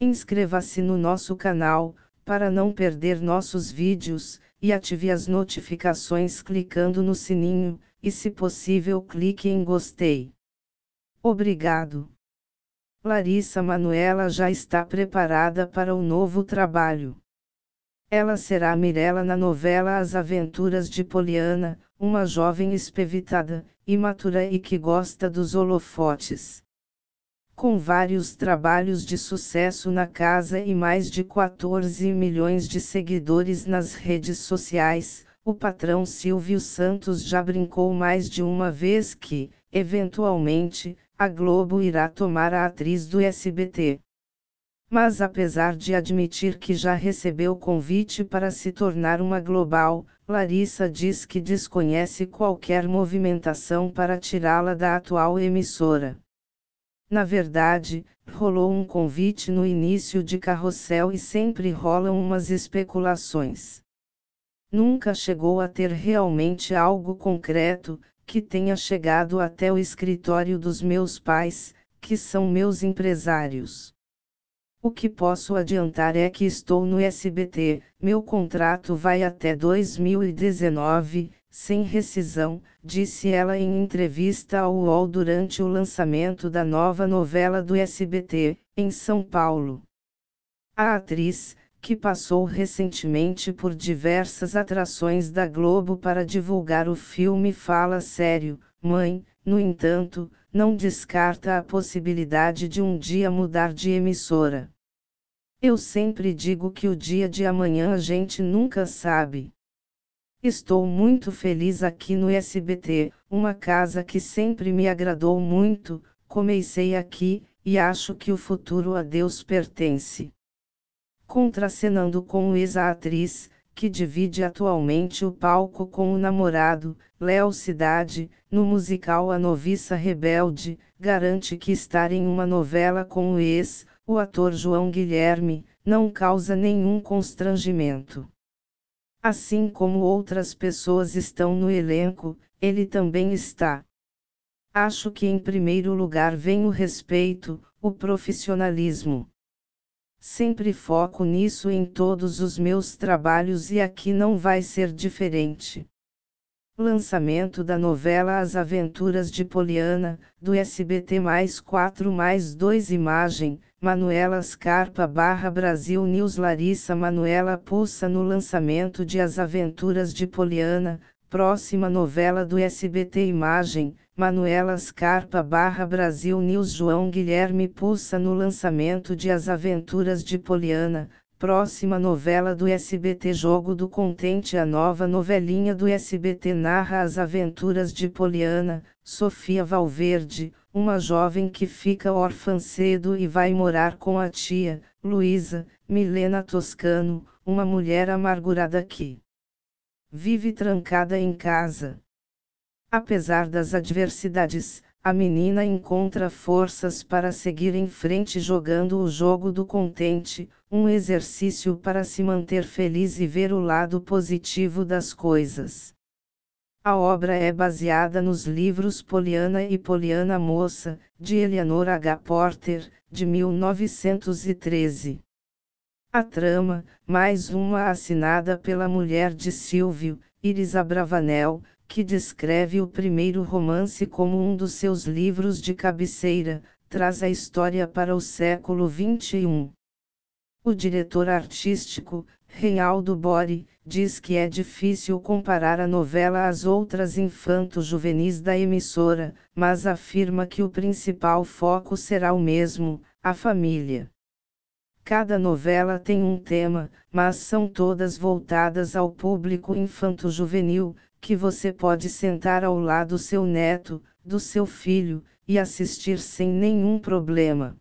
Inscreva-se no nosso canal, para não perder nossos vídeos, e ative as notificações clicando no sininho, e se possível clique em gostei. Obrigado. Larissa Manuela já está preparada para o novo trabalho. Ela será Mirella na novela As Aventuras de Poliana, uma jovem espevitada, imatura e que gosta dos holofotes com vários trabalhos de sucesso na casa e mais de 14 milhões de seguidores nas redes sociais, o patrão Silvio Santos já brincou mais de uma vez que, eventualmente, a Globo irá tomar a atriz do SBT. Mas apesar de admitir que já recebeu convite para se tornar uma global, Larissa diz que desconhece qualquer movimentação para tirá-la da atual emissora. Na verdade, rolou um convite no início de carrossel e sempre rolam umas especulações. Nunca chegou a ter realmente algo concreto, que tenha chegado até o escritório dos meus pais, que são meus empresários. O que posso adiantar é que estou no SBT, meu contrato vai até 2019, sem rescisão, disse ela em entrevista ao UOL durante o lançamento da nova novela do SBT, em São Paulo. A atriz, que passou recentemente por diversas atrações da Globo para divulgar o filme Fala Sério, Mãe, no entanto, não descarta a possibilidade de um dia mudar de emissora. Eu sempre digo que o dia de amanhã a gente nunca sabe. Estou muito feliz aqui no SBT, uma casa que sempre me agradou muito, comecei aqui, e acho que o futuro a Deus pertence. Contracenando com o ex-atriz, que divide atualmente o palco com o namorado, Léo Cidade, no musical A Noviça Rebelde, garante que estar em uma novela com o ex, o ator João Guilherme, não causa nenhum constrangimento. Assim como outras pessoas estão no elenco, ele também está. Acho que em primeiro lugar vem o respeito, o profissionalismo. Sempre foco nisso em todos os meus trabalhos e aqui não vai ser diferente. Lançamento da novela As Aventuras de Poliana, do SBT mais 4 mais 2 Imagem, Manuela Scarpa barra Brasil News Larissa Manuela Pulsa no lançamento de As Aventuras de Poliana, próxima novela do SBT Imagem, Manuela Scarpa barra Brasil News João Guilherme Pulsa no lançamento de As Aventuras de Poliana, Próxima novela do SBT Jogo do Contente A nova novelinha do SBT narra as aventuras de Poliana, Sofia Valverde, uma jovem que fica órfã cedo e vai morar com a tia, Luísa, Milena Toscano, uma mulher amargurada que vive trancada em casa. Apesar das adversidades, a menina encontra forças para seguir em frente jogando o jogo do contente, um exercício para se manter feliz e ver o lado positivo das coisas. A obra é baseada nos livros Poliana e Poliana Moça, de Eleanor H. Porter, de 1913. A trama, mais uma assinada pela mulher de Silvio, Iris Abravanel, que descreve o primeiro romance como um dos seus livros de cabeceira, traz a história para o século XXI. O diretor artístico, Reinaldo Bori, diz que é difícil comparar a novela às outras infanto-juvenis da emissora, mas afirma que o principal foco será o mesmo, a família. Cada novela tem um tema, mas são todas voltadas ao público infanto-juvenil, que você pode sentar ao lado do seu neto, do seu filho, e assistir sem nenhum problema.